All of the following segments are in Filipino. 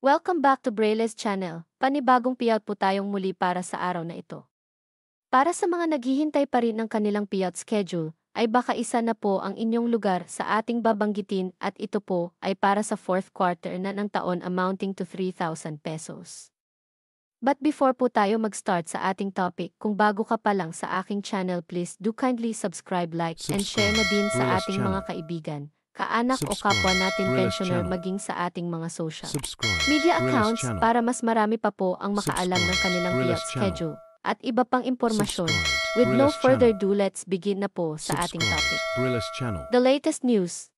Welcome back to Braille's channel. Panibagong payout po tayong muli para sa araw na ito. Para sa mga naghihintay pa rin ng kanilang payout schedule, ay baka isa na po ang inyong lugar sa ating babanggitin at ito po ay para sa fourth quarter na ng taon amounting to 3,000 pesos. But before po tayo mag-start sa ating topic, kung bago ka pa lang sa aking channel please do kindly subscribe, like, subscribe and share na din sa ating mga kaibigan kaanak Subscribe. o kapwa natin pensioner maging sa ating mga social Subscribe. media accounts channel. para mas marami pa po ang makaalam Subscribe. ng kanilang payout schedule at iba pang impormasyon. With Realist no further ado, let's begin na po sa ating topic. The latest news.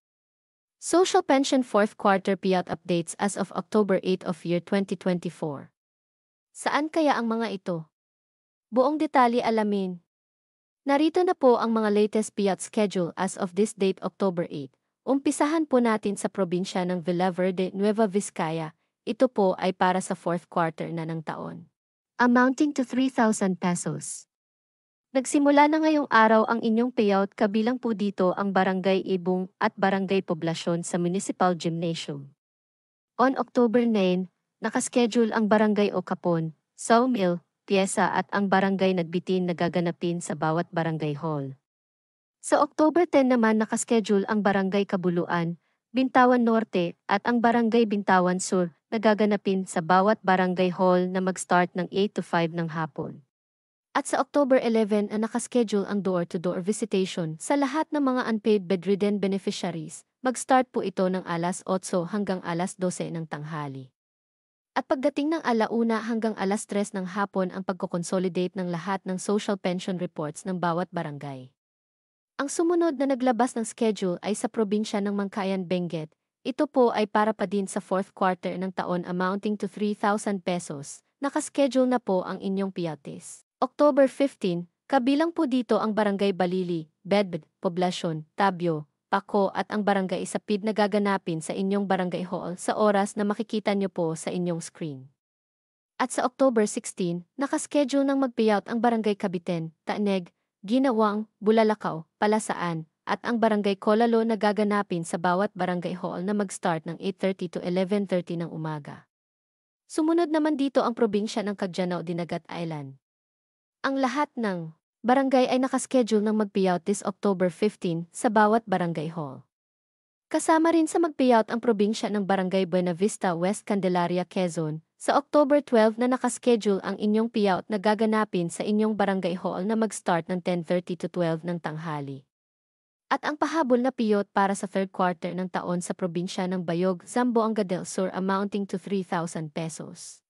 Social Pension 4th Quarter Payout Updates as of October 8 of year 2024. Saan kaya ang mga ito? Buong detalye alamin. Narito na po ang mga latest payout schedule as of this date October 8. Umpisahan po natin sa probinsya ng Villaverde, Nueva Vizcaya. Ito po ay para sa fourth quarter na ng taon. Amounting to 3,000 pesos. Nagsimula na ngayong araw ang inyong payout kabilang po dito ang Barangay Ibong at Barangay Poblasyon sa Municipal Gymnasium. On October 9, nakaschedule ang Barangay Okapon, Sawmill, Piesa at ang Barangay Nagbitin na gaganapin sa bawat barangay hall. Sa October 10 naman nakaschedule ang Barangay Kabuluan, Bintawan Norte at ang Barangay Bintawan Sur na gaganapin sa bawat barangay hall na mag-start ng 8 to 5 ng hapon. At sa October 11 ang nakaschedule ang door-to-door visitation sa lahat ng mga unpaid bedridden beneficiaries. Mag-start po ito ng alas 8 hanggang alas 12 ng tanghali. At pagdating ng alauna hanggang alas 3 ng hapon ang pagkoconsolidate ng lahat ng social pension reports ng bawat barangay. Ang sumunod na naglabas ng schedule ay sa probinsya ng Mangkayan Benguet. Ito po ay para pa din sa fourth quarter ng taon amounting to 3,000 pesos. Nakaschedule na po ang inyong piyates. October 15, kabilang po dito ang Barangay Balili, Bedbed, Poblacion, Tabio, Paco at ang Barangay Isapid na gaganapin sa inyong Barangay Hall sa oras na makikita nyo po sa inyong screen. At sa October 16, nakaschedule ng magpayout ang Barangay Kabiten, Taneg, Ginawang, Bulalakaw, Palasaan, at ang Barangay Kolalo na gaganapin sa bawat barangay hall na mag-start ng 8.30 to 11.30 ng umaga. Sumunod naman dito ang probinsya ng Cagjanao Dinagat Island. Ang lahat ng barangay ay nakaschedule ng mag-payout this October 15 sa bawat barangay hall. Kasama rin sa mag-payout ang probinsya ng Barangay Buena Vista West Candelaria, Quezon, sa October 12 na nakaschedule ang inyong payout na gaganapin sa inyong barangay hall na mag-start ng 10.30 to 12 ng tanghali. At ang pahabol na piyot para sa third quarter ng taon sa probinsya ng Bayog, Zamboanga del Sur amounting to 3,000 pesos.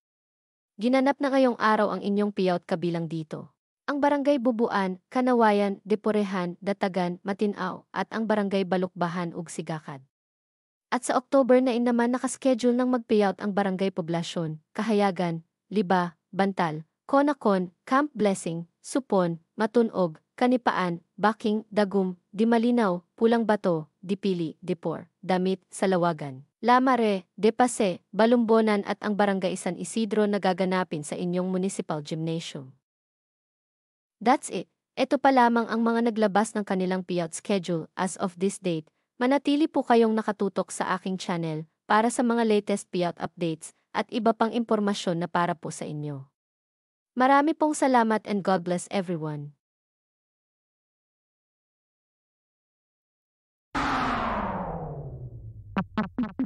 Ginanap na ngayong araw ang inyong piyot kabilang dito. Ang barangay Bubuan, Kanawayan, Deporehan, Datagan, Matinao at ang barangay Balukbahan ug Sigakad. At sa October 9 naman nakaschedule ng mag-payout ang barangay poblasyon, Kahayagan, Liba, Bantal, Conacon, Camp Blessing, Supon, Matunog, Kanipaan, Baking, Dagum, Dimalinaw, Pulang Bato, Dipili, Dipor, Damit, Salawagan. Lamare, Depase, Balumbonan at ang Barangay San Isidro na gaganapin sa inyong municipal gymnasium. That's it. Ito pa lamang ang mga naglabas ng kanilang payout schedule as of this date, Manatili po kayong nakatutok sa aking channel para sa mga latest payout updates at iba pang impormasyon na para po sa inyo. Marami pong salamat and God bless everyone. Thank you.